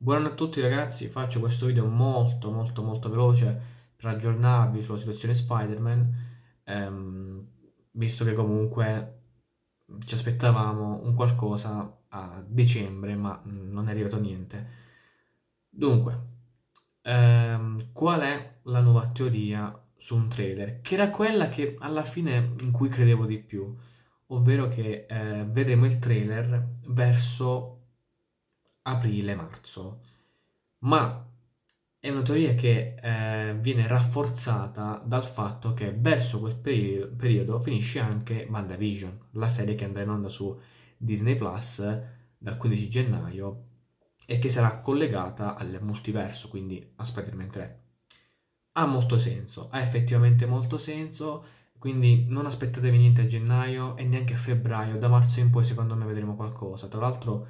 Buongiorno a tutti ragazzi, faccio questo video molto molto molto veloce per aggiornarvi sulla situazione Spider-Man, ehm, visto che comunque ci aspettavamo un qualcosa a dicembre, ma non è arrivato niente. Dunque, ehm, qual è la nuova teoria su un trailer? Che era quella che alla fine in cui credevo di più, ovvero che eh, vedremo il trailer verso aprile-marzo, ma è una teoria che eh, viene rafforzata dal fatto che verso quel periodo, periodo, finisce anche VandaVision, la serie che andrà in onda su Disney Plus dal 15 gennaio e che sarà collegata al multiverso, quindi a Spider-Man 3. Ha molto senso, ha effettivamente molto senso, quindi non aspettatevi niente a gennaio e neanche a febbraio, da marzo in poi secondo me vedremo qualcosa. Tra l'altro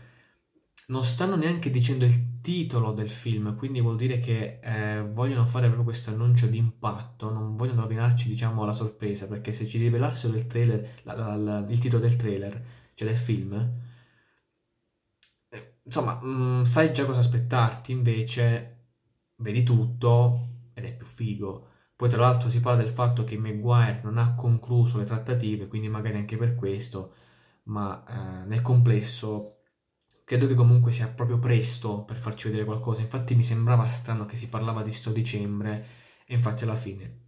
non stanno neanche dicendo il titolo del film, quindi vuol dire che eh, vogliono fare proprio questo annuncio di impatto, non vogliono rovinarci diciamo la sorpresa, perché se ci rivelassero il, trailer, la, la, la, il titolo del trailer, cioè del film, eh, insomma, mh, mm, sai già cosa aspettarti, invece vedi tutto ed è più figo. Poi tra l'altro si parla del fatto che Maguire non ha concluso le trattative, quindi magari anche per questo, ma eh, nel complesso credo che comunque sia proprio presto per farci vedere qualcosa. Infatti mi sembrava strano che si parlava di sto dicembre e infatti alla fine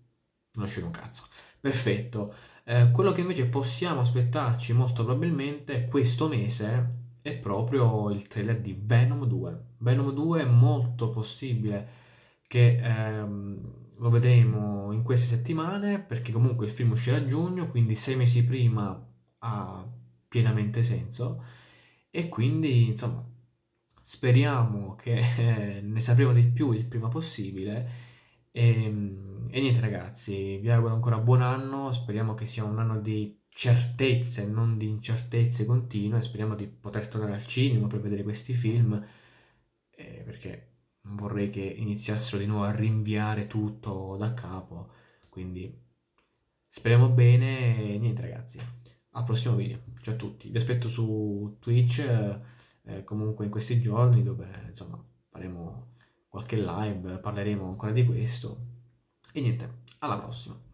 non c'è un cazzo. Perfetto. Eh, quello che invece possiamo aspettarci molto probabilmente questo mese è proprio il trailer di Venom 2. Venom 2 è molto possibile che ehm, lo vedremo in queste settimane perché comunque il film uscirà a giugno, quindi sei mesi prima ha pienamente senso e quindi, insomma, speriamo che eh, ne sapremo di più il prima possibile. E, ehm, e, niente ragazzi, vi auguro ancora buon anno, speriamo che sia un anno di certezze, non di incertezze continue, speriamo di poter tornare al cinema per vedere questi film, eh, perché non vorrei che iniziassero di nuovo a rinviare tutto da capo, quindi speriamo bene e niente ragazzi al prossimo video. Ciao a tutti, vi aspetto su Twitch eh, eh, comunque in questi giorni dove insomma faremo qualche live, parleremo ancora di questo. E niente, alla prossima.